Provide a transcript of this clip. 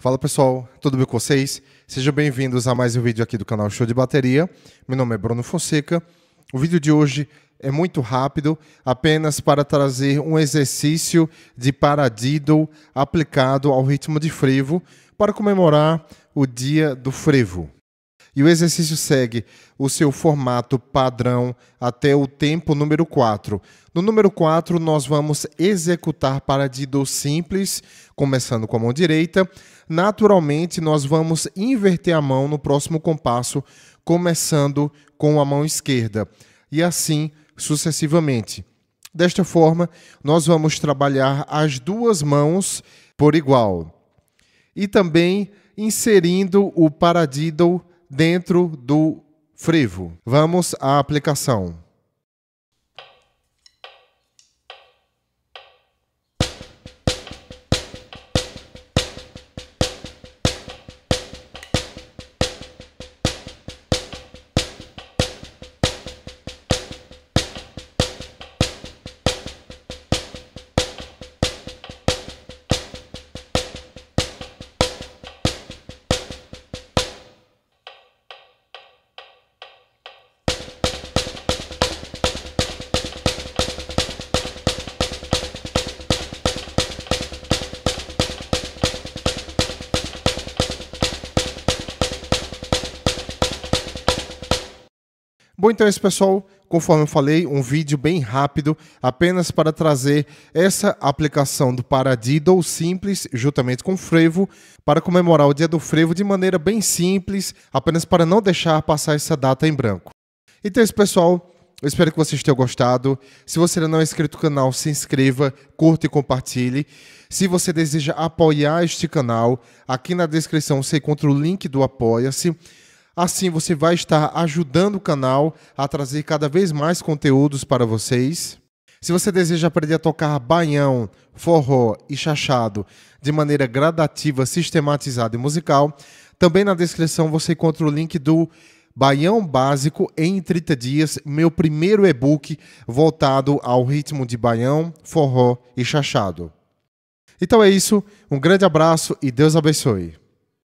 Fala pessoal, tudo bem com vocês? Sejam bem-vindos a mais um vídeo aqui do canal Show de Bateria. Meu nome é Bruno Fonseca. O vídeo de hoje é muito rápido, apenas para trazer um exercício de paradiddle aplicado ao ritmo de frevo para comemorar o dia do frevo. E o exercício segue o seu formato padrão até o tempo número 4. No número 4, nós vamos executar paradiddle simples, começando com a mão direita. Naturalmente, nós vamos inverter a mão no próximo compasso, começando com a mão esquerda. E assim sucessivamente. Desta forma, nós vamos trabalhar as duas mãos por igual. E também inserindo o paradiddle dentro do frivo. Vamos à aplicação. Bom, então é isso, pessoal. Conforme eu falei, um vídeo bem rápido, apenas para trazer essa aplicação do Paradiddle simples, juntamente com o frevo, para comemorar o dia do frevo de maneira bem simples, apenas para não deixar passar essa data em branco. Então é isso, pessoal. Eu espero que vocês tenham gostado. Se você ainda não é inscrito no canal, se inscreva, curta e compartilhe. Se você deseja apoiar este canal, aqui na descrição você encontra o link do Apoia-se. Assim você vai estar ajudando o canal a trazer cada vez mais conteúdos para vocês. Se você deseja aprender a tocar baião, forró e chachado de maneira gradativa, sistematizada e musical, também na descrição você encontra o link do Baião Básico em 30 Dias, meu primeiro e-book voltado ao ritmo de baião, forró e chachado. Então é isso, um grande abraço e Deus abençoe.